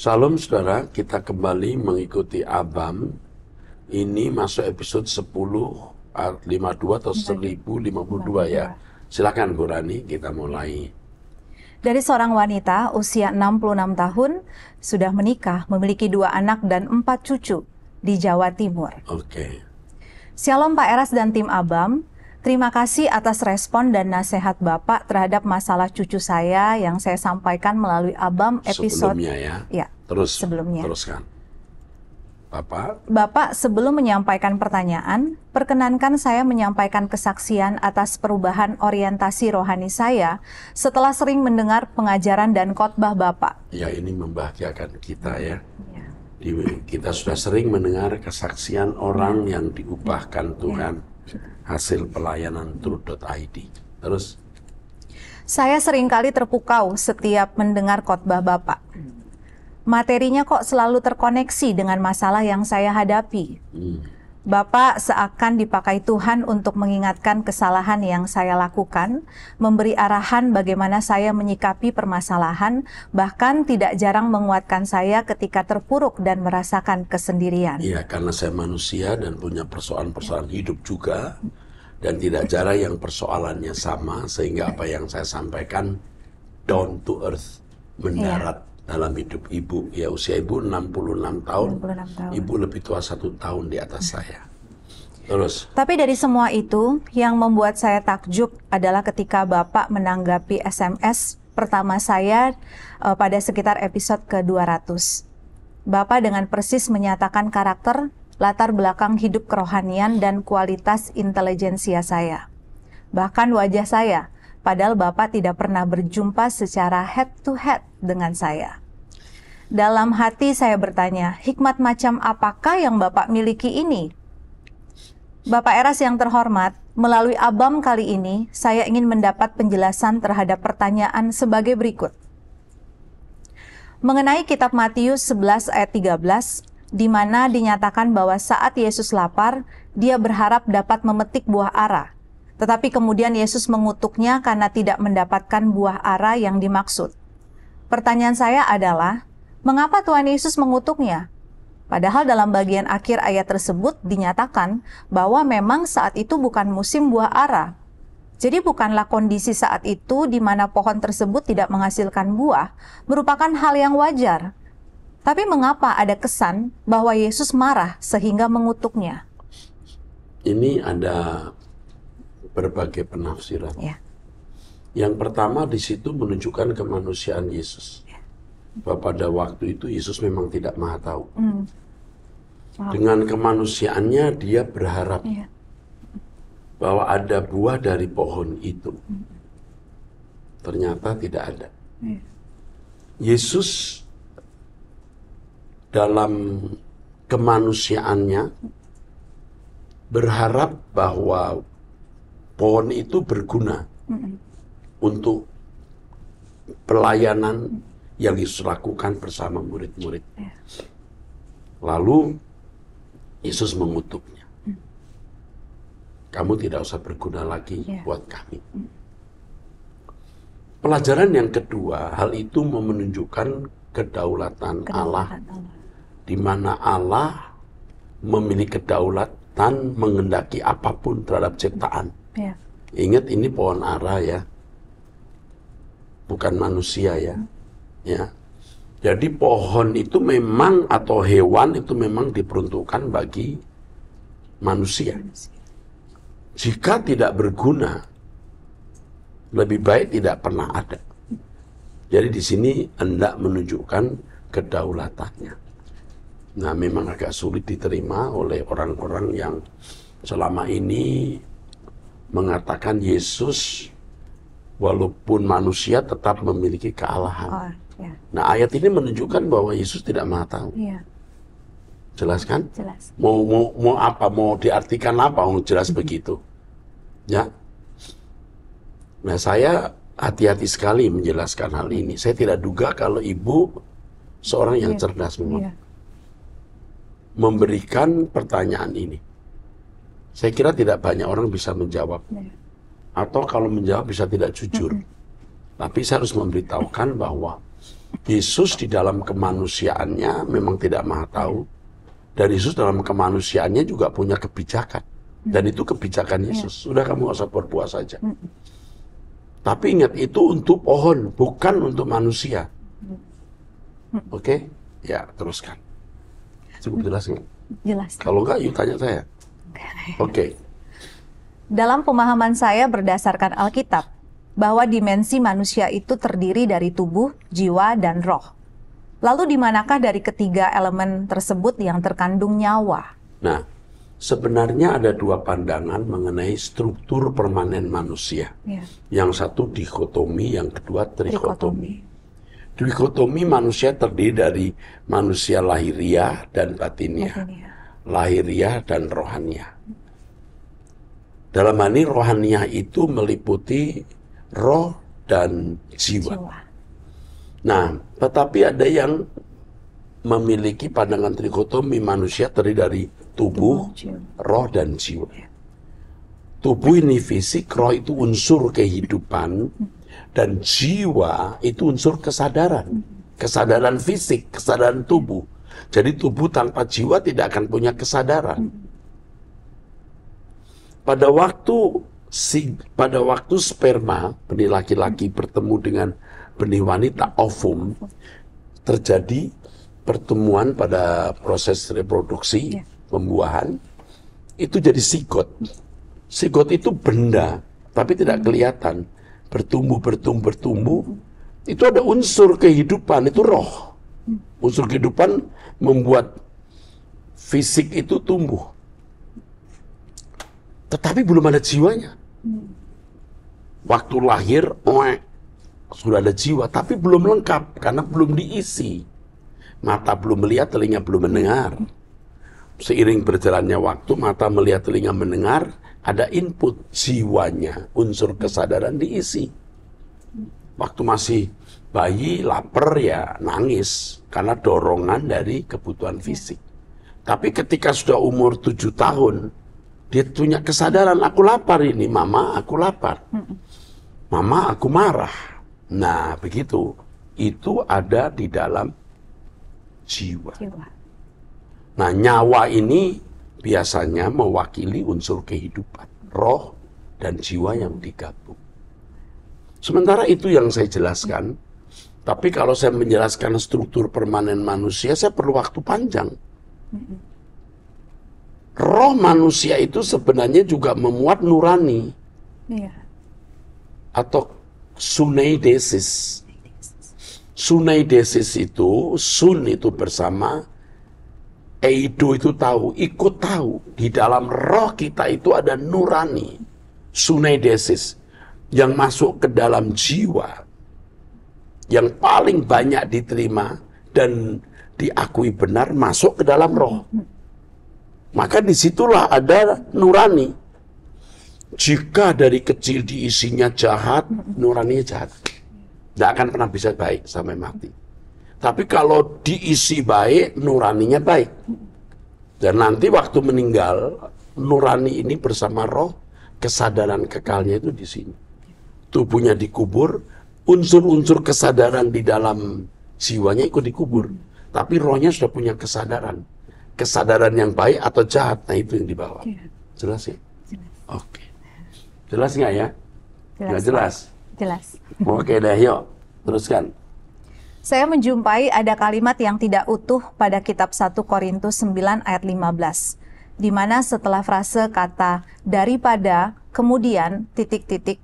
Salam saudara, kita kembali mengikuti Abam. Ini masuk episode 10 52 atau 1052 ya. Silakan Bu Rani, kita mulai. Dari seorang wanita usia 66 tahun, sudah menikah, memiliki dua anak dan empat cucu di Jawa Timur. Oke. Okay. Shalom Pak Eras dan tim Abam, Terima kasih atas respon dan nasihat Bapak terhadap masalah cucu saya yang saya sampaikan melalui Abam episode Sebelumnya ya. ya Terus sebelumnya. Teruskan. Bapak. Bapak, sebelum menyampaikan pertanyaan, perkenankan saya menyampaikan kesaksian atas perubahan orientasi rohani saya setelah sering mendengar pengajaran dan khotbah Bapak. Ya, ini membahagiakan kita ya. ya. kita sudah sering mendengar kesaksian orang iya. yang diubahkan iya. Tuhan iya. hasil pelayanan truth.id. Terus? Saya seringkali terpukau setiap mendengar khotbah Bapak materinya kok selalu terkoneksi dengan masalah yang saya hadapi. Hmm. Bapak seakan dipakai Tuhan untuk mengingatkan kesalahan yang saya lakukan, memberi arahan bagaimana saya menyikapi permasalahan, bahkan tidak jarang menguatkan saya ketika terpuruk dan merasakan kesendirian. Iya, karena saya manusia dan punya persoalan-persoalan hidup juga, dan tidak jarang yang persoalannya sama, sehingga apa yang saya sampaikan down to earth, mendarat dalam hidup ibu ya usia ibu 66 tahun, 66 tahun. ibu lebih tua satu tahun di atas hmm. saya Terus. Tapi dari semua itu, yang membuat saya takjub adalah ketika Bapak menanggapi SMS pertama saya uh, pada sekitar episode ke-200. Bapak dengan persis menyatakan karakter, latar belakang hidup kerohanian, dan kualitas intelijensia saya. Bahkan wajah saya, padahal Bapak tidak pernah berjumpa secara head-to-head -head dengan saya. Dalam hati saya bertanya, hikmat macam apakah yang Bapak miliki ini? Bapak Eras yang terhormat, melalui Abam kali ini, saya ingin mendapat penjelasan terhadap pertanyaan sebagai berikut. Mengenai kitab Matius 11 ayat 13, di mana dinyatakan bahwa saat Yesus lapar, dia berharap dapat memetik buah arah. Tetapi kemudian Yesus mengutuknya karena tidak mendapatkan buah arah yang dimaksud. Pertanyaan saya adalah, Mengapa Tuhan Yesus mengutuknya? Padahal dalam bagian akhir ayat tersebut dinyatakan bahwa memang saat itu bukan musim buah ara. Jadi bukanlah kondisi saat itu di mana pohon tersebut tidak menghasilkan buah, merupakan hal yang wajar. Tapi mengapa ada kesan bahwa Yesus marah sehingga mengutuknya? Ini ada berbagai penafsiran. Ya. Yang pertama di situ menunjukkan kemanusiaan Yesus bahwa pada waktu itu Yesus memang tidak maha tahu. Hmm. Dengan kemanusiaannya dia berharap yeah. bahwa ada buah dari pohon itu. Hmm. Ternyata tidak ada. Yeah. Yesus dalam kemanusiaannya berharap bahwa pohon itu berguna mm. untuk pelayanan hmm yang Yesus lakukan bersama murid-murid. Ya. Lalu Yesus mengutuknya. Hmm. Kamu tidak usah berguna lagi ya. buat kami. Hmm. Pelajaran yang kedua, hal itu menunjukkan kedaulatan, Allah, di mana Allah memiliki kedaulatan mengendaki apapun terhadap ciptaan. Ya. Ingat ini pohon ara ya, bukan manusia ya. Hmm. Ya. Jadi pohon itu memang atau hewan itu memang diperuntukkan bagi manusia. Jika tidak berguna, lebih baik tidak pernah ada. Jadi di sini hendak menunjukkan kedaulatannya. Nah, memang agak sulit diterima oleh orang-orang yang selama ini mengatakan Yesus walaupun manusia tetap memiliki kealahan. Oh. Ya. Nah ayat ini menunjukkan bahwa Yesus tidak maha tahu. Ya. Jelas kan? Jelas. Mau mau mau apa? Mau diartikan apa? Mau oh, jelas mm-hmm. begitu. Ya. Nah saya hati-hati sekali menjelaskan hal ini. Saya tidak duga kalau ibu seorang yang ya. cerdas memang. Ya. Memberikan pertanyaan ini. Saya kira tidak banyak orang bisa menjawab. Ya. Atau kalau menjawab bisa tidak jujur. Ya. Tapi saya harus memberitahukan bahwa Yesus di dalam kemanusiaannya memang tidak maha tahu. Dan Yesus dalam kemanusiaannya juga punya kebijakan. Dan itu kebijakan Yesus. Ya. Sudah kamu gak usah berpuasa saja. Tapi ingat itu untuk pohon, bukan untuk manusia. Oke? Okay? Ya, teruskan. Cukup jelas nggak? Jelas. Kalau enggak yuk tanya saya. Oke. Okay. Dalam pemahaman saya berdasarkan Alkitab, bahwa dimensi manusia itu terdiri dari tubuh, jiwa, dan roh. Lalu di manakah dari ketiga elemen tersebut yang terkandung nyawa? Nah, sebenarnya ada dua pandangan mengenai struktur permanen manusia. Ya. Yang satu dikotomi, yang kedua trikotomi. Trikotomi, manusia terdiri dari manusia lahiriah dan batiniah, Lahiriah dan rohania. Dalam hal ini rohania itu meliputi roh dan jiwa. jiwa. Nah, tetapi ada yang memiliki pandangan trikotomi manusia terdiri dari tubuh, tubuh roh dan jiwa. Tubuh ini fisik, roh itu unsur kehidupan dan jiwa itu unsur kesadaran. Kesadaran fisik, kesadaran tubuh. Jadi tubuh tanpa jiwa tidak akan punya kesadaran. Hmm. Pada waktu sing, pada waktu sperma benih laki-laki bertemu dengan benih wanita ovum terjadi pertemuan pada proses reproduksi ya. pembuahan itu jadi sigot. Sigot itu benda tapi tidak kelihatan bertumbuh bertumbuh bertumbuh itu ada unsur kehidupan itu roh. Unsur kehidupan membuat fisik itu tumbuh. Tetapi belum ada jiwanya. Waktu lahir, oe, sudah ada jiwa, tapi belum lengkap karena belum diisi. Mata belum melihat, telinga belum mendengar. Seiring berjalannya waktu, mata melihat, telinga mendengar, ada input jiwanya, unsur kesadaran diisi. Waktu masih bayi lapar ya nangis karena dorongan dari kebutuhan fisik. Tapi ketika sudah umur 7 tahun, dia punya kesadaran, aku lapar ini, mama, aku lapar. Mama, aku marah. Nah, begitu. Itu ada di dalam jiwa. Nah, nyawa ini biasanya mewakili unsur kehidupan, roh dan jiwa yang digabung. Sementara itu yang saya jelaskan, tapi kalau saya menjelaskan struktur permanen manusia, saya perlu waktu panjang roh manusia itu sebenarnya juga memuat nurani yeah. atau sunaidesis. Sunaidesis itu sun itu bersama, eido itu tahu, ikut tahu. Di dalam roh kita itu ada nurani, sunaidesis yang masuk ke dalam jiwa yang paling banyak diterima dan diakui benar masuk ke dalam roh. Maka disitulah ada nurani. Jika dari kecil diisinya jahat, nurani jahat. Tidak akan pernah bisa baik sampai mati. Tapi kalau diisi baik, nuraninya baik. Dan nanti waktu meninggal, nurani ini bersama roh, kesadaran kekalnya itu di sini. Tubuhnya dikubur, unsur-unsur kesadaran di dalam jiwanya ikut dikubur. Tapi rohnya sudah punya kesadaran kesadaran yang baik atau jahat. Nah itu yang dibawa. Ya. Jelas ya? Jelas. Oke. Okay. Jelas nggak ya? Jelas. Nggak jelas? Jelas. Oke dah yuk. Teruskan. Saya menjumpai ada kalimat yang tidak utuh pada kitab 1 Korintus 9 ayat 15. Di mana setelah frase kata daripada kemudian titik-titik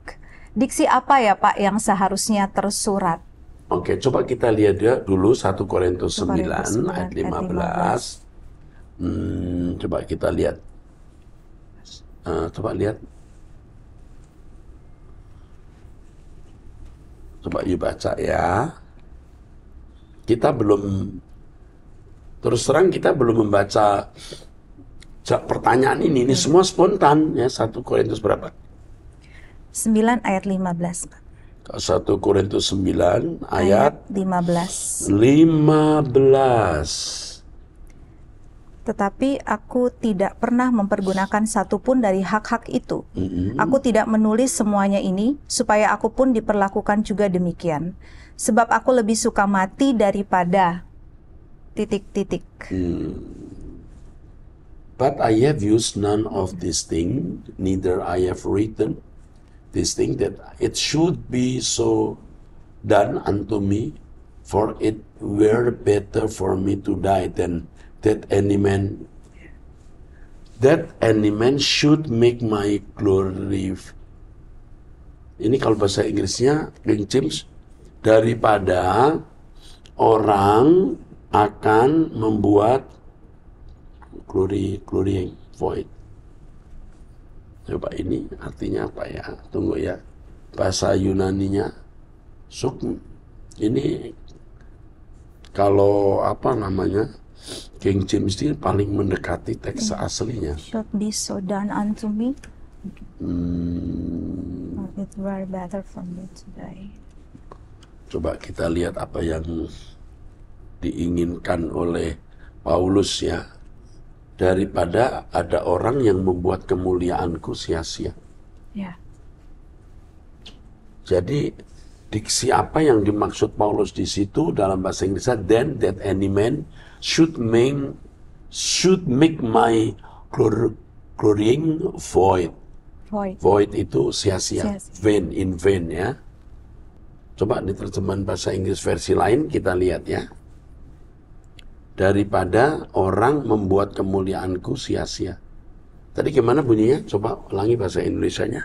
diksi apa ya Pak yang seharusnya tersurat? Oke, coba kita lihat dia ya dulu 1 Korintus 9, 9 ayat 15. Ayat 15. Hmm, coba kita lihat. Uh, coba lihat. Coba you baca ya. Kita belum terus terang kita belum membaca pertanyaan ini. Ini semua spontan ya. 1 Korintus berapa? sembilan ayat 15, Pak. satu Korintus 9 ayat, ayat lima belas tetapi aku tidak pernah mempergunakan satupun dari hak-hak itu. Mm-hmm. Aku tidak menulis semuanya ini supaya aku pun diperlakukan juga demikian. Sebab aku lebih suka mati daripada titik-titik. Hmm. But I have used none of this thing, neither I have written this thing that it should be so done unto me, for it were better for me to die than that any man that any man should make my glory ini kalau bahasa Inggrisnya King James daripada orang akan membuat glory glorying void coba ini artinya apa ya tunggu ya bahasa Yunaninya suk ini kalau apa namanya King James ini paling mendekati teks iya. aslinya. Should be so done unto me. Hmm. It were better for me to die. Coba kita lihat apa yang diinginkan oleh Paulus ya daripada ada orang yang membuat kemuliaanku sia-sia. Ya. Jadi diksi apa yang dimaksud Paulus di situ dalam bahasa Inggrisnya then that any man should make should make my glorying void. Void. Void itu sia-sia, vain in vain ya. Coba di terjemahan bahasa Inggris versi lain kita lihat ya. Daripada orang membuat kemuliaanku sia-sia. Tadi gimana bunyinya? Coba ulangi bahasa indonesia nya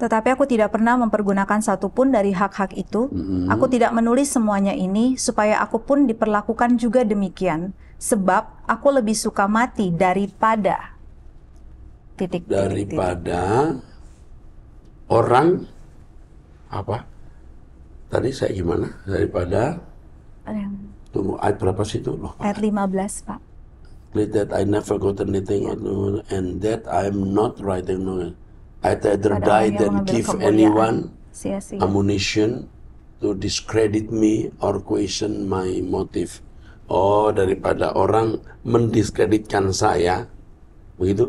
tetapi aku tidak pernah mempergunakan satupun dari hak-hak itu. Mm-hmm. Aku tidak menulis semuanya ini supaya aku pun diperlakukan juga demikian. Sebab aku lebih suka mati daripada titik daripada titik. orang apa? Tadi saya gimana? Daripada Tunggu ayat berapa sih itu? Loh, ayat 15, Pak. That I never got anything and that I'm not writing no I rather die than give anyone ammunition to discredit me or question my motive. Oh, daripada orang mendiskreditkan saya, begitu?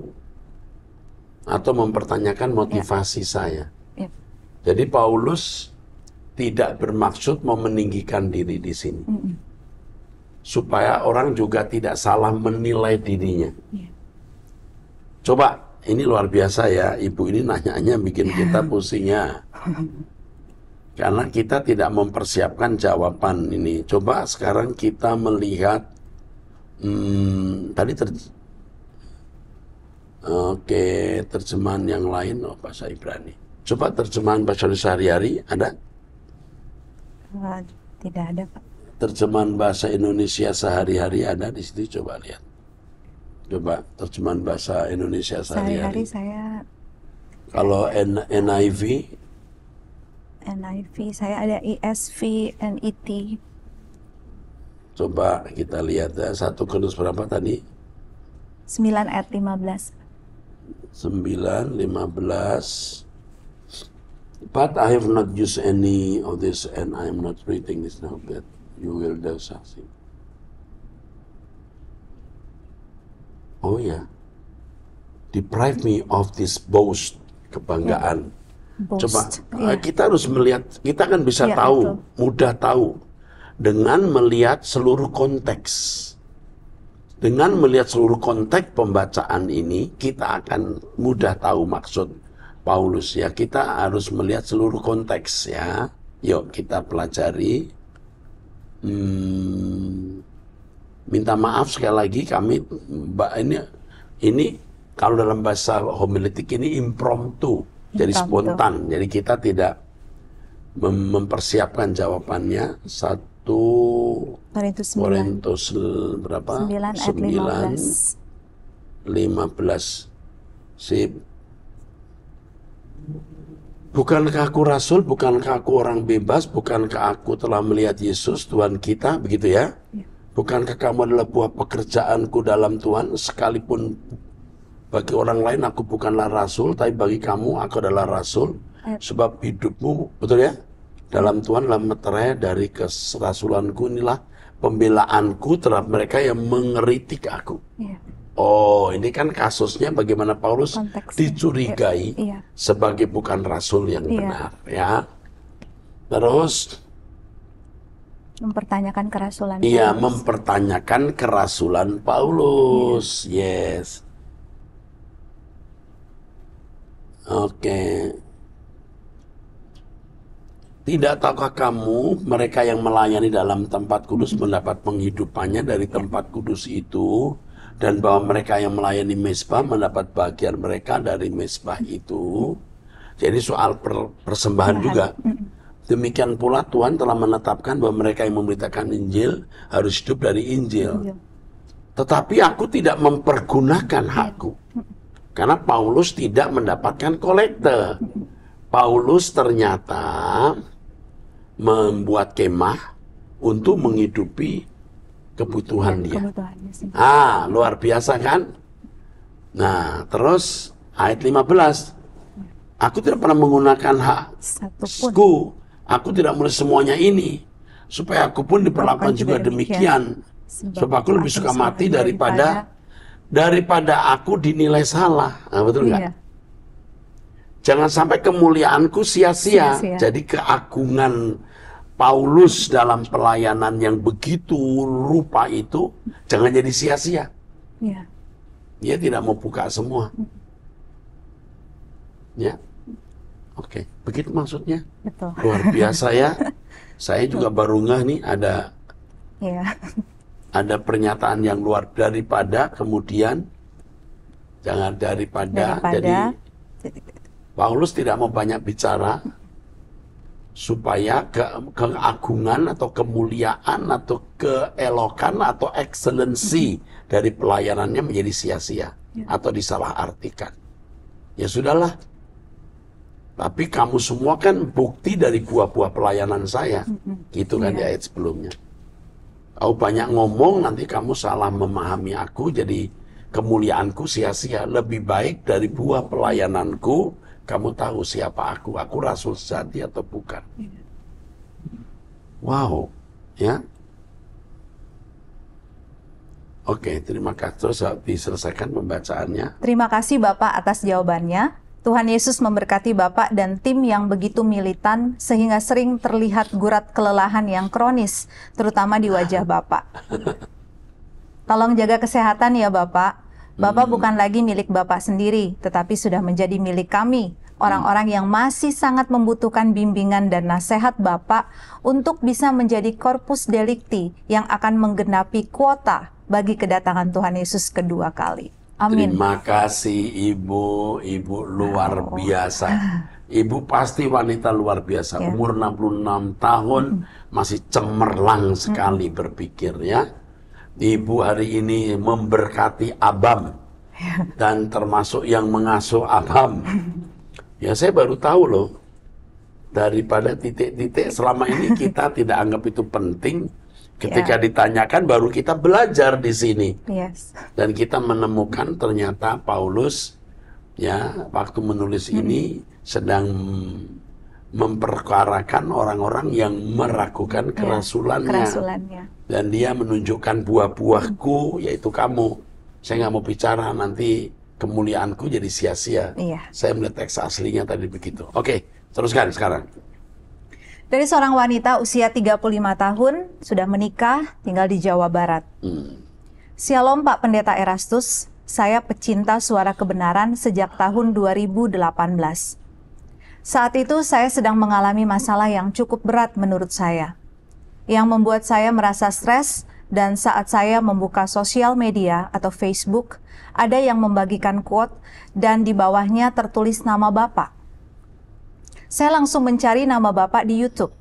Atau mempertanyakan motivasi yeah. saya. Yeah. Jadi Paulus tidak bermaksud mau meninggikan diri di sini. Mm -mm. Supaya orang juga tidak salah menilai dirinya. Yeah. Coba ini luar biasa ya, ibu ini nanyanya bikin ya. kita pusingnya, Karena kita tidak mempersiapkan jawaban ini. Coba sekarang kita melihat, hmm, tadi ter, oke terjemahan yang lain oh, bahasa Ibrani. Coba terjemahan bahasa sehari-hari ada? Tidak ada pak. Terjemahan bahasa Indonesia sehari-hari ada di situ coba lihat coba terjemahan bahasa Indonesia sehari-hari? Sehari-hari saya kalau N NIV NIV saya ada ESV NET coba kita lihat ya satu kenus berapa tadi 9 ayat 15 9 15 But I have not used any of this and I am not reading this now that you will do something. oh ya yeah. deprive me of this boast kebanggaan iya. coba yeah. Iya. kita harus melihat kita kan bisa yeah, tahu itu. mudah tahu dengan melihat seluruh konteks dengan melihat seluruh konteks pembacaan ini kita akan mudah tahu maksud Paulus ya kita harus melihat seluruh konteks ya yuk kita pelajari hmm minta maaf sekali lagi kami mbak ini ini kalau dalam bahasa homiletik ini impromptu, jadi spontan. Jadi kita tidak mem mempersiapkan jawabannya satu nah, Korintus berapa? sembilan, lima belas, 15. Sip. Bukankah aku rasul, bukankah aku orang bebas, bukankah aku telah melihat Yesus Tuhan kita, begitu ya? ya. Bukankah kamu adalah buah pekerjaanku dalam Tuhan, sekalipun bagi orang lain aku bukanlah rasul, tapi bagi kamu aku adalah rasul, eh. sebab hidupmu, betul ya? Dalam Tuhan dalam meterai dari keserasulanku inilah pembelaanku terhadap mereka yang mengeritik aku. Ya. Oh, ini kan kasusnya bagaimana Paulus Konteksnya. dicurigai ya. sebagai bukan rasul yang ya. benar, ya. Terus Mempertanyakan kerasulan. Iya, mempertanyakan kerasulan Paulus. Iya. Yes. Oke. Tidak tahukah kamu mereka yang melayani dalam tempat kudus mendapat penghidupannya dari iya. tempat kudus itu dan bahwa mereka yang melayani mesbah mendapat bagian mereka dari mesbah itu. Jadi soal persembahan juga. Demikian pula Tuhan telah menetapkan bahwa mereka yang memberitakan Injil harus hidup dari Injil. Iya. Tetapi aku tidak mempergunakan iya. hakku. Karena Paulus tidak mendapatkan kolekte. Paulus ternyata membuat kemah untuk menghidupi kebutuhan dia. Ah, luar biasa kan? Nah, terus ayat 15. Aku tidak pernah menggunakan hakku Aku tidak mulai semuanya ini supaya aku pun diperlakukan juga demikian. Sebab aku lebih suka mati daripada daripada aku dinilai salah. Nah, betul nggak? Iya. Jangan sampai kemuliaanku sia-sia. Jadi keagungan Paulus dalam pelayanan yang begitu rupa itu jangan jadi sia-sia. iya. Dia tidak mau buka semua. Ya. Oke, okay. begitu maksudnya. Betul. Luar biasa ya. Saya juga baru ngeh nih ada yeah. ada pernyataan yang luar daripada kemudian jangan daripada, daripada jadi Paulus tidak mau banyak bicara supaya ke, keagungan atau kemuliaan atau keelokan atau ekselensi dari pelayanannya menjadi sia-sia ya. atau disalahartikan. Ya sudahlah, tapi kamu semua kan bukti dari buah-buah pelayanan saya. Gitu kan yeah. di iya. ayat sebelumnya. Kau banyak ngomong nanti kamu salah memahami aku jadi kemuliaanku sia-sia. Lebih baik dari buah pelayananku kamu tahu siapa aku. Aku rasul sejati atau bukan. Iya. Wow, ya. Oke, terima kasih. Terus eh, diselesaikan pembacaannya. Terima kasih Bapak atas jawabannya. Tuhan Yesus memberkati Bapak dan tim yang begitu militan sehingga sering terlihat gurat kelelahan yang kronis, terutama di wajah Bapak. Tolong jaga kesehatan ya Bapak. Bapak hmm. bukan lagi milik Bapak sendiri, tetapi sudah menjadi milik kami, orang-orang yang masih sangat membutuhkan bimbingan dan nasihat Bapak untuk bisa menjadi korpus delikti yang akan menggenapi kuota bagi kedatangan Tuhan Yesus kedua kali. Amin. Terima kasih Ibu, Ibu luar oh. biasa. Ibu pasti wanita luar biasa. Ya. Umur 66 tahun hmm. masih cemerlang sekali hmm. berpikir ya. Ibu hari ini memberkati Abam ya. dan termasuk yang mengasuh Abam. Ya saya baru tahu loh daripada titik-titik selama ini kita tidak anggap itu penting Ketika yeah. ditanyakan baru kita belajar di sini. Yes. Dan kita menemukan ternyata Paulus ya waktu menulis hmm. ini sedang memperkarakan orang-orang yang meragukan ya, kerasulannya. kerasulannya. Dan dia menunjukkan buah-buahku hmm. yaitu kamu. Saya nggak mau bicara nanti kemuliaanku jadi sia-sia. Yeah. Saya melihat teks aslinya tadi begitu. Oke, teruskan sekarang. Dari seorang wanita usia 35 tahun, sudah menikah, tinggal di Jawa Barat. Hmm. Shalom Pak Pendeta Erastus, saya pecinta suara kebenaran sejak tahun 2018. Saat itu saya sedang mengalami masalah yang cukup berat menurut saya. Yang membuat saya merasa stres dan saat saya membuka sosial media atau Facebook, ada yang membagikan quote dan di bawahnya tertulis nama Bapak saya langsung mencari nama Bapak di YouTube.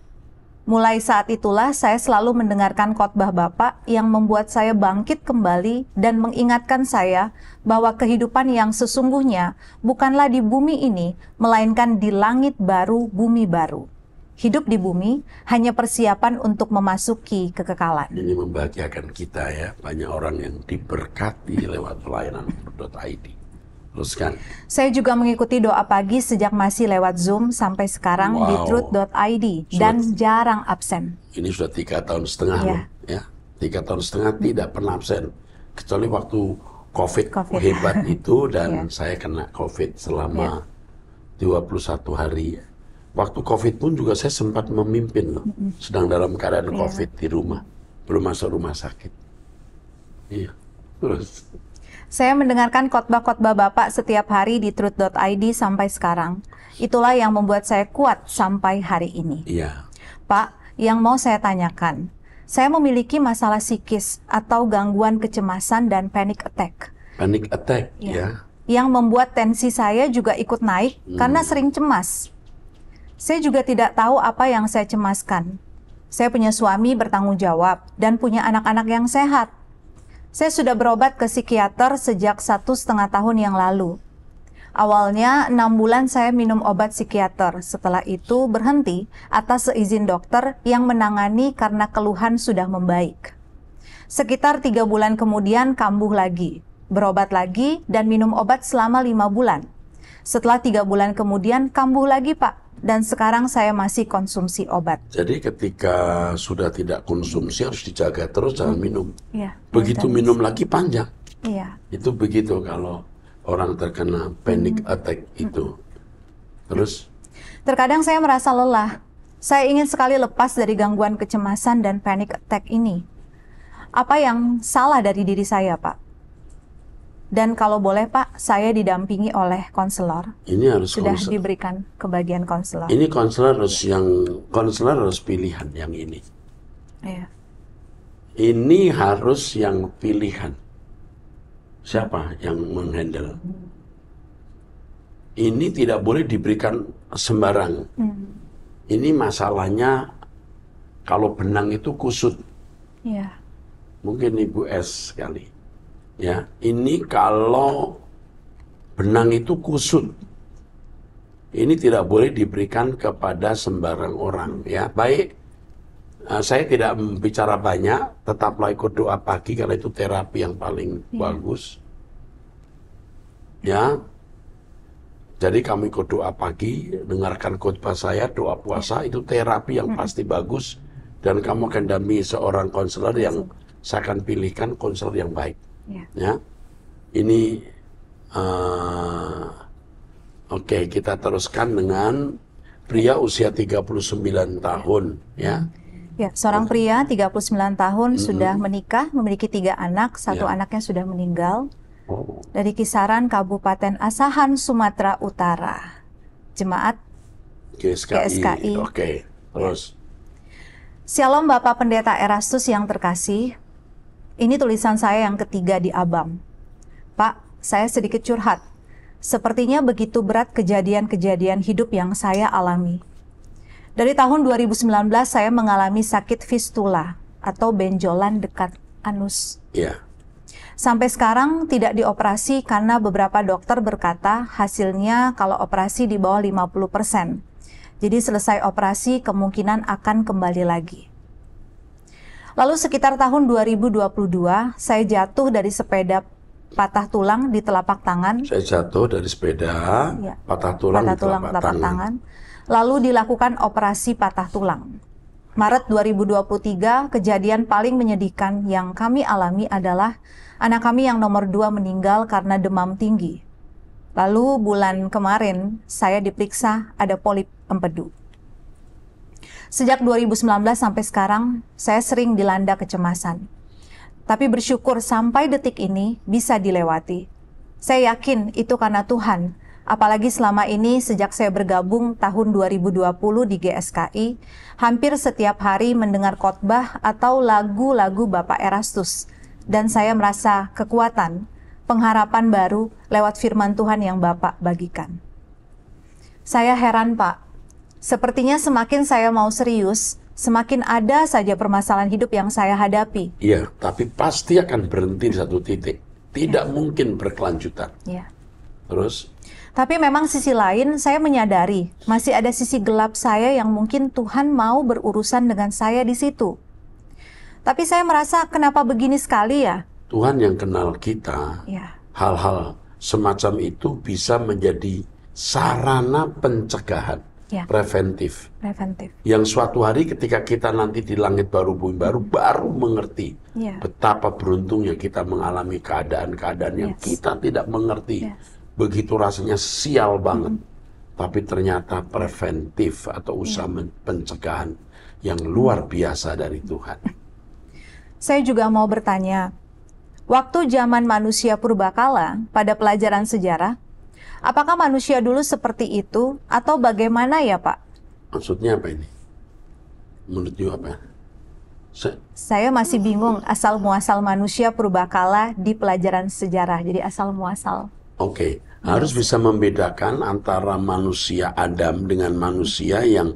Mulai saat itulah saya selalu mendengarkan khotbah Bapak yang membuat saya bangkit kembali dan mengingatkan saya bahwa kehidupan yang sesungguhnya bukanlah di bumi ini, melainkan di langit baru, bumi baru. Hidup di bumi hanya persiapan untuk memasuki kekekalan. Ini membahagiakan kita ya, banyak orang yang diberkati lewat pelayanan.id. Teruskan. Saya juga mengikuti doa pagi sejak masih lewat Zoom sampai sekarang wow. di truth.id dan jarang absen. Ini sudah tiga tahun setengah yeah. loh, ya. Tiga tahun setengah hmm. tidak pernah absen kecuali waktu COVID, COVID. hebat itu dan yeah. saya kena COVID selama yeah. 21 hari. Waktu COVID pun juga saya sempat memimpin loh, -hmm. sedang dalam keadaan yeah. COVID di rumah, belum masuk rumah sakit. Iya, terus. Saya mendengarkan khotbah-khotbah Bapak setiap hari di truth.id sampai sekarang. Itulah yang membuat saya kuat sampai hari ini. Iya. Pak, yang mau saya tanyakan, saya memiliki masalah psikis atau gangguan kecemasan dan panic attack. Panic attack, ya. ya. Yang membuat tensi saya juga ikut naik hmm. karena sering cemas. Saya juga tidak tahu apa yang saya cemaskan. Saya punya suami bertanggung jawab dan punya anak-anak yang sehat. Saya sudah berobat ke psikiater sejak satu setengah tahun yang lalu. Awalnya enam bulan saya minum obat psikiater, setelah itu berhenti atas seizin dokter yang menangani karena keluhan sudah membaik. Sekitar tiga bulan kemudian kambuh lagi, berobat lagi dan minum obat selama lima bulan. Setelah tiga bulan kemudian kambuh lagi pak, dan sekarang saya masih konsumsi obat. Jadi ketika sudah tidak konsumsi harus dijaga terus jangan hmm. minum. Ya, begitu ya, minum lagi panjang. Iya. Itu begitu kalau orang terkena panic hmm. attack hmm. itu. Hmm. Terus? Terkadang saya merasa lelah. Saya ingin sekali lepas dari gangguan kecemasan dan panic attack ini. Apa yang salah dari diri saya, Pak? Dan kalau boleh Pak, saya didampingi oleh konselor. Ini harus sudah konselor. diberikan ke bagian konselor. Ini konselor harus yang konselor harus pilihan yang ini. Iya. Ini harus yang pilihan. Siapa yang menghandle? Ini tidak boleh diberikan sembarang. Hmm. Ini masalahnya kalau benang itu kusut. Iya. Mungkin Ibu S kali Ya, ini kalau benang itu kusut. Ini tidak boleh diberikan kepada sembarang orang ya. Baik eh, saya tidak bicara banyak, tetaplah ikut doa pagi karena itu terapi yang paling ya. bagus. Ya. Jadi kami ikut doa pagi, dengarkan khotbah saya, doa puasa iya. itu terapi yang pasti bagus dan kamu akan dami seorang konselor yang iya, saya akan pilihkan konselor yang baik. Ya. ya. Ini uh, oke okay, kita teruskan dengan pria usia 39 tahun ya. Ya, seorang pria 39 tahun hmm. sudah menikah, memiliki tiga anak, satu ya. anaknya sudah meninggal. Oh. Dari kisaran Kabupaten Asahan, Sumatera Utara. Jemaat KSKI. KSKI. Oke, ya. terus. Shalom Bapak Pendeta Erastus yang terkasih, ini tulisan saya yang ketiga di Abang. Pak, saya sedikit curhat. Sepertinya begitu berat kejadian-kejadian hidup yang saya alami. Dari tahun 2019 saya mengalami sakit fistula atau benjolan dekat anus. Yeah. Sampai sekarang tidak dioperasi karena beberapa dokter berkata hasilnya kalau operasi di bawah 50%. Jadi selesai operasi kemungkinan akan kembali lagi. Lalu sekitar tahun 2022, saya jatuh dari sepeda patah tulang di telapak tangan. Saya jatuh dari sepeda, ya. patah tulang patah di tulang, telapak, tangan. tangan. Lalu dilakukan operasi patah tulang. Maret 2023, kejadian paling menyedihkan yang kami alami adalah anak kami yang nomor dua meninggal karena demam tinggi. Lalu bulan kemarin, saya diperiksa ada polip empedu. Sejak 2019 sampai sekarang, saya sering dilanda kecemasan. Tapi bersyukur sampai detik ini bisa dilewati. Saya yakin itu karena Tuhan, apalagi selama ini sejak saya bergabung tahun 2020 di GSKI, hampir setiap hari mendengar khotbah atau lagu-lagu Bapak Erastus, dan saya merasa kekuatan, pengharapan baru lewat firman Tuhan yang Bapak bagikan. Saya heran, Pak, Sepertinya semakin saya mau serius, semakin ada saja permasalahan hidup yang saya hadapi. Iya, tapi pasti akan berhenti di satu titik. Tidak ya. mungkin berkelanjutan. Iya. Terus? Tapi memang sisi lain saya menyadari masih ada sisi gelap saya yang mungkin Tuhan mau berurusan dengan saya di situ. Tapi saya merasa kenapa begini sekali ya? Tuhan yang kenal kita, Iya. hal-hal semacam itu bisa menjadi sarana pencegahan ya. preventif. Preventif. Yang suatu hari ketika kita nanti di langit baru bumi baru baru mengerti ya. betapa beruntungnya kita mengalami keadaan-keadaan yang yes. kita tidak mengerti. Yes. Begitu rasanya sial banget. Mm -hmm. Tapi ternyata preventif atau ya. usaha ya. pencegahan yang luar biasa dari Tuhan. Saya juga mau bertanya, waktu zaman manusia purba purbakala pada pelajaran sejarah Apakah manusia dulu seperti itu atau bagaimana ya Pak? Maksudnya apa ini? Menurut you apa? Se Saya masih bingung asal muasal manusia purbakala di pelajaran sejarah. Jadi asal muasal. Oke, okay. harus bisa membedakan antara manusia Adam dengan manusia yang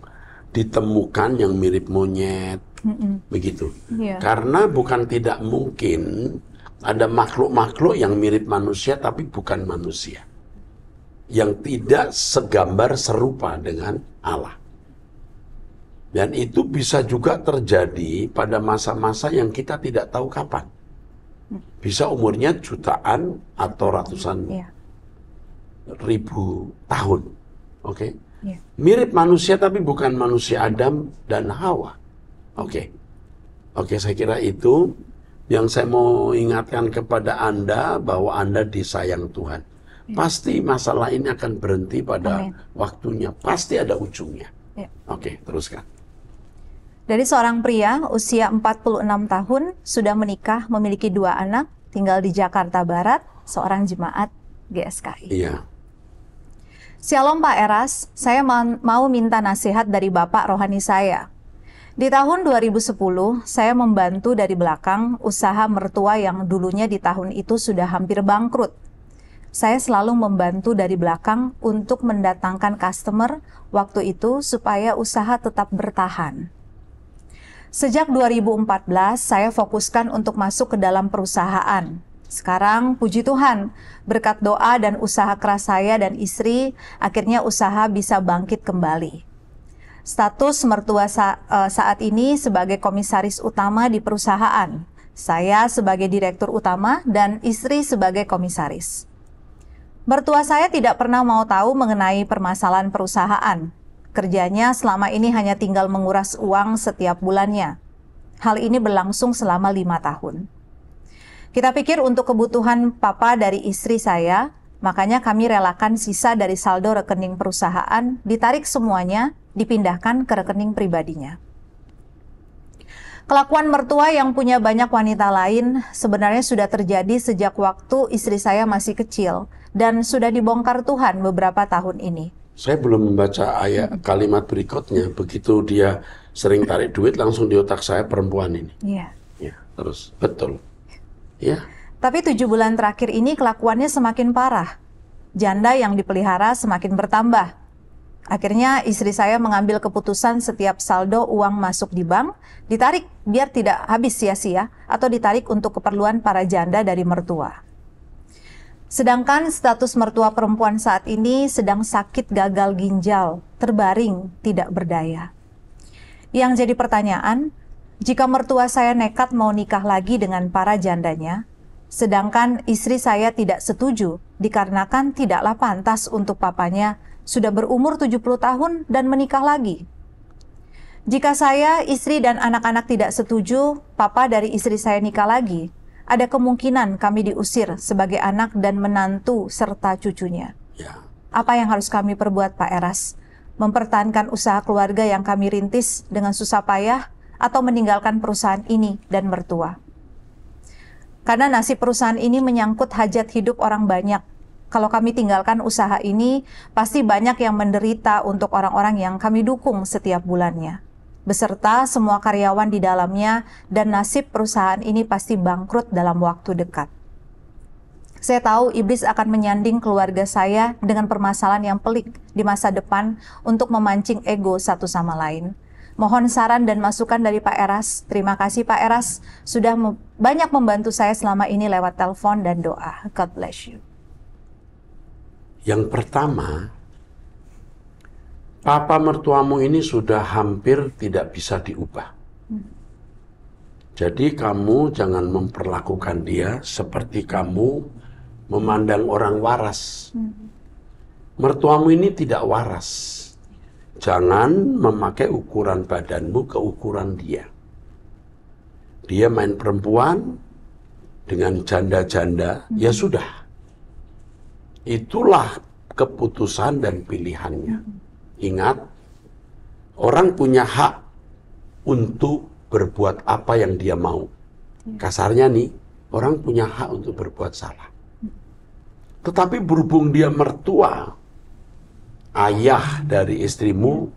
ditemukan yang mirip monyet, mm -mm. begitu. Yeah. Karena bukan tidak mungkin ada makhluk-makhluk yang mirip manusia tapi bukan manusia yang tidak segambar serupa dengan Allah. Dan itu bisa juga terjadi pada masa-masa yang kita tidak tahu kapan. Bisa umurnya jutaan atau ratusan iya. ribu tahun. Oke. Okay? Iya. Yeah. Mirip manusia tapi bukan manusia Adam dan Hawa. Oke. Okay. Oke, okay, saya kira itu yang saya mau ingatkan kepada Anda bahwa Anda disayang Tuhan. Ya. pasti masalah ini akan berhenti pada Amin. waktunya. Pasti ada ujungnya. Ya. Oke, teruskan. Dari seorang pria usia 46 tahun sudah menikah, memiliki dua anak, tinggal di Jakarta Barat, seorang jemaat GSKI. Iya. Shalom Pak Eras, saya mau minta nasihat dari Bapak rohani saya. Di tahun 2010, saya membantu dari belakang usaha mertua yang dulunya di tahun itu sudah hampir bangkrut saya selalu membantu dari belakang untuk mendatangkan customer waktu itu supaya usaha tetap bertahan. Sejak 2014, saya fokuskan untuk masuk ke dalam perusahaan. Sekarang, puji Tuhan, berkat doa dan usaha keras saya dan istri, akhirnya usaha bisa bangkit kembali. Status mertua sa eh, saat ini sebagai komisaris utama di perusahaan, saya sebagai direktur utama, dan istri sebagai komisaris. Mertua saya tidak pernah mau tahu mengenai permasalahan perusahaan. Kerjanya selama ini hanya tinggal menguras uang setiap bulannya. Hal ini berlangsung selama lima tahun. Kita pikir untuk kebutuhan papa dari istri saya, makanya kami relakan sisa dari saldo rekening perusahaan, ditarik semuanya, dipindahkan ke rekening pribadinya. Kelakuan mertua yang punya banyak wanita lain sebenarnya sudah terjadi sejak waktu istri saya masih kecil dan sudah dibongkar Tuhan beberapa tahun ini. Saya belum membaca ayat kalimat berikutnya. Begitu dia sering tarik duit, langsung di otak saya perempuan ini. Iya. Ya, terus betul. Iya. Tapi tujuh bulan terakhir ini kelakuannya semakin parah. Janda yang dipelihara semakin bertambah. Akhirnya istri saya mengambil keputusan setiap saldo uang masuk di bank ditarik biar tidak habis sia-sia atau ditarik untuk keperluan para janda dari mertua. Sedangkan status mertua perempuan saat ini sedang sakit gagal ginjal, terbaring, tidak berdaya. Yang jadi pertanyaan, jika mertua saya nekat mau nikah lagi dengan para jandanya, sedangkan istri saya tidak setuju dikarenakan tidaklah pantas untuk papanya sudah berumur 70 tahun dan menikah lagi. Jika saya, istri, dan anak-anak tidak setuju, papa dari istri saya nikah lagi, ada kemungkinan kami diusir sebagai anak dan menantu serta cucunya. Ya. Apa yang harus kami perbuat, Pak Eras? Mempertahankan usaha keluarga yang kami rintis dengan susah payah atau meninggalkan perusahaan ini dan mertua? Karena nasib perusahaan ini menyangkut hajat hidup orang banyak. Kalau kami tinggalkan usaha ini, pasti banyak yang menderita untuk orang-orang yang kami dukung setiap bulannya beserta semua karyawan di dalamnya dan nasib perusahaan ini pasti bangkrut dalam waktu dekat. Saya tahu iblis akan menyanding keluarga saya dengan permasalahan yang pelik di masa depan untuk memancing ego satu sama lain. Mohon saran dan masukan dari Pak Eras. Terima kasih Pak Eras sudah banyak membantu saya selama ini lewat telepon dan doa. God bless you. Yang pertama, Papa mertuamu ini sudah hampir tidak bisa diubah. Jadi kamu jangan memperlakukan dia seperti kamu memandang orang waras. Mertuamu ini tidak waras. Jangan memakai ukuran badanmu ke ukuran dia. Dia main perempuan dengan janda-janda, ya sudah. Itulah keputusan dan pilihannya. Ingat, orang punya hak untuk berbuat apa yang dia mau. Ya. Kasarnya nih, orang punya hak untuk berbuat salah. Tetapi berhubung dia mertua, ayah dari istrimu,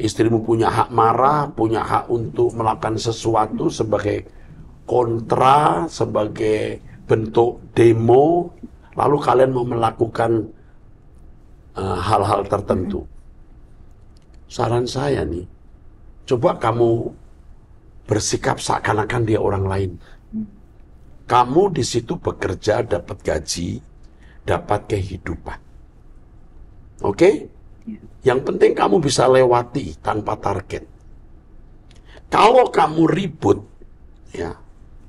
istrimu punya hak marah, punya hak untuk melakukan sesuatu sebagai kontra, sebagai bentuk demo, lalu kalian mau melakukan eh, hal-hal uh, tertentu. tertentu saran saya nih, coba kamu bersikap seakan-akan dia orang lain. Kamu di situ bekerja, dapat gaji, dapat kehidupan. Oke? Okay? Ya. Yang penting kamu bisa lewati tanpa target. Kalau kamu ribut, ya,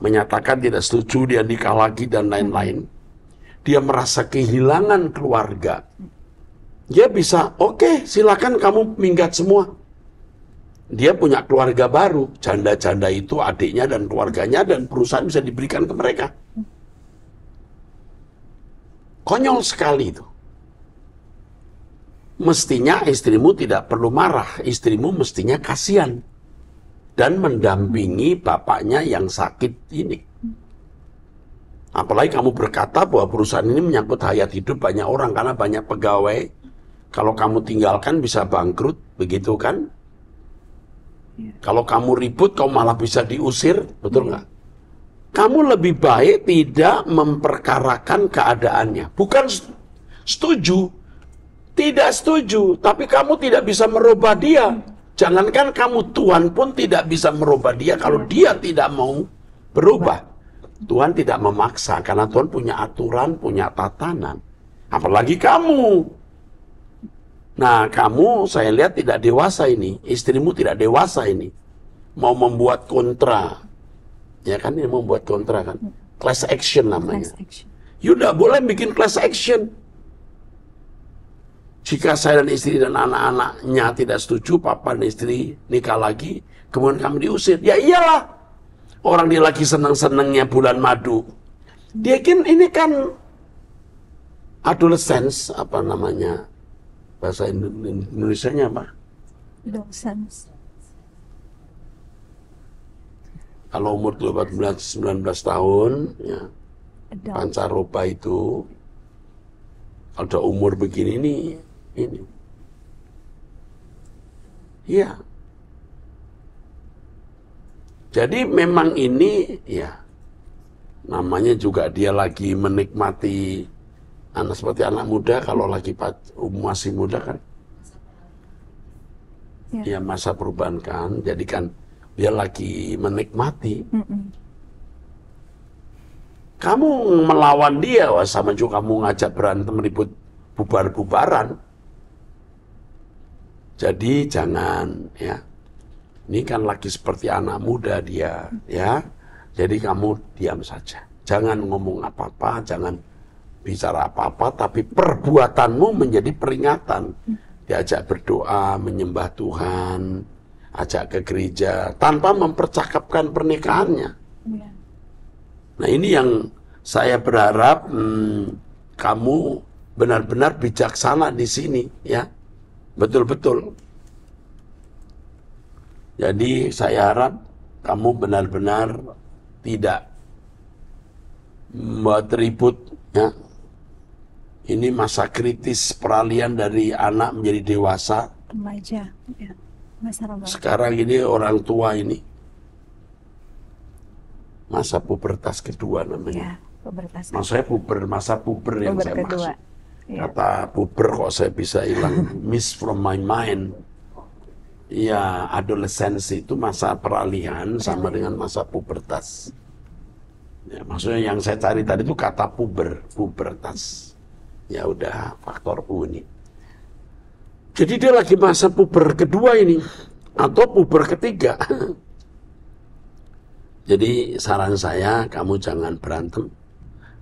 menyatakan tidak setuju, dia nikah lagi dan lain-lain, hmm. dia merasa kehilangan keluarga hmm dia bisa, oke okay, silakan kamu minggat semua. Dia punya keluarga baru, janda-janda itu adiknya dan keluarganya dan perusahaan bisa diberikan ke mereka. Konyol sekali itu. Mestinya istrimu tidak perlu marah, istrimu mestinya kasihan dan mendampingi bapaknya yang sakit ini. Apalagi kamu berkata bahwa perusahaan ini menyangkut hayat hidup banyak orang karena banyak pegawai kalau kamu tinggalkan bisa bangkrut, begitu kan? Iya. Kalau kamu ribut, kau malah bisa diusir, betul iya. nggak? Ya. Kamu lebih baik tidak memperkarakan keadaannya. Bukan setuju, tidak setuju, tapi kamu tidak bisa merubah dia. Hmm. Jangankan kamu Tuhan pun tidak bisa merubah dia kalau iya. dia tidak mau berubah. Tuhan tidak memaksa karena Tuhan punya aturan, punya tatanan. Apalagi kamu Nah, kamu saya lihat tidak dewasa ini, istrimu tidak dewasa ini. Mau membuat kontra. Ya kan ini membuat kontra kan. Hmm. Class action namanya. Class action. boleh bikin class action. Jika saya dan istri dan anak-anaknya tidak setuju, papa dan istri nikah lagi, kemudian kamu diusir. Ya iyalah. Orang dia lagi senang-senangnya bulan madu. Dia kan ini kan adolescence apa namanya bahasa Indonesia nya apa? Dosa. Kalau umur 18 19 tahun ya Adult. pancaroba itu ada umur begini ini ini. Iya. Jadi memang ini ya namanya juga dia lagi menikmati anak seperti anak muda kalau lagi masih muda kan ya, ya masa perubahan kan jadikan dia lagi menikmati mm -mm. kamu melawan dia wah sama juga kamu ngajak berantem ribut bubar-bubaran jadi jangan ya ini kan lagi seperti anak muda dia mm. ya jadi kamu diam saja jangan ngomong apa-apa jangan bicara apa-apa, tapi perbuatanmu menjadi peringatan. Diajak berdoa, menyembah Tuhan, ajak ke gereja, tanpa mempercakapkan pernikahannya. Iya. Nah ini yang saya berharap hmm, kamu benar-benar bijaksana di sini, ya. Betul-betul. Jadi saya harap kamu benar-benar tidak membuat ribut, ya, ini masa kritis peralihan dari anak menjadi dewasa. Remaja, ya. masa remaja. Sekarang ini orang tua ini masa pubertas kedua namanya. Ya, pubertas. Maksudnya puber, masa puber, puber yang saya kedua. maksud. Ya. Kata puber kok saya bisa hilang miss from my mind. Ya, adolesensi itu masa peralihan sama dengan masa pubertas. Ya, maksudnya yang saya cari tadi itu kata puber, pubertas ya udah faktor unik. Jadi dia lagi masa puber kedua ini atau puber ketiga. Jadi saran saya kamu jangan berantem,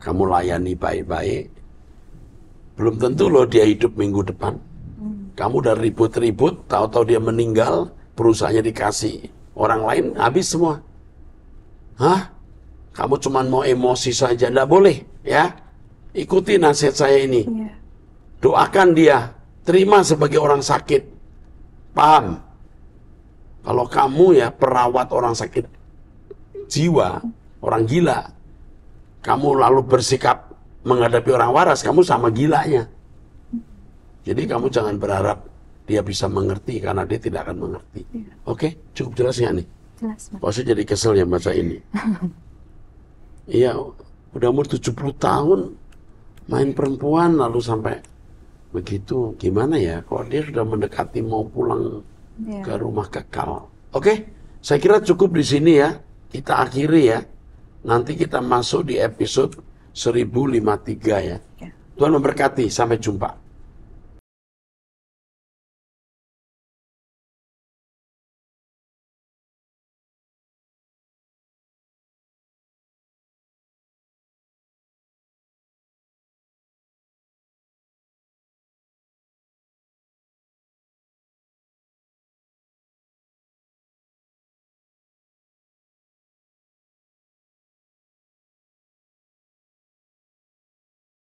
kamu layani baik-baik. Belum tentu loh dia hidup minggu depan. Kamu udah ribut-ribut, tahu-tahu dia meninggal, perusahaannya dikasih orang lain habis semua. Hah? Kamu cuma mau emosi saja, ndak boleh ya ikuti nasihat saya ini. Yeah. Doakan dia, terima sebagai orang sakit. Paham? Kalau kamu ya perawat orang sakit jiwa, orang gila, kamu lalu bersikap menghadapi orang waras, kamu sama gilanya. Jadi kamu jangan berharap dia bisa mengerti karena dia tidak akan mengerti. Yeah. Oke, cukup jelas nggak nih? Jelas. Pasti jadi kesel ya masa ini. Iya, udah umur 70 tahun main perempuan lalu sampai begitu gimana ya kok dia sudah mendekati mau pulang yeah. ke rumah kekal oke okay? saya kira cukup di sini ya kita akhiri ya nanti kita masuk di episode 1053 ya yeah. Tuhan memberkati sampai jumpa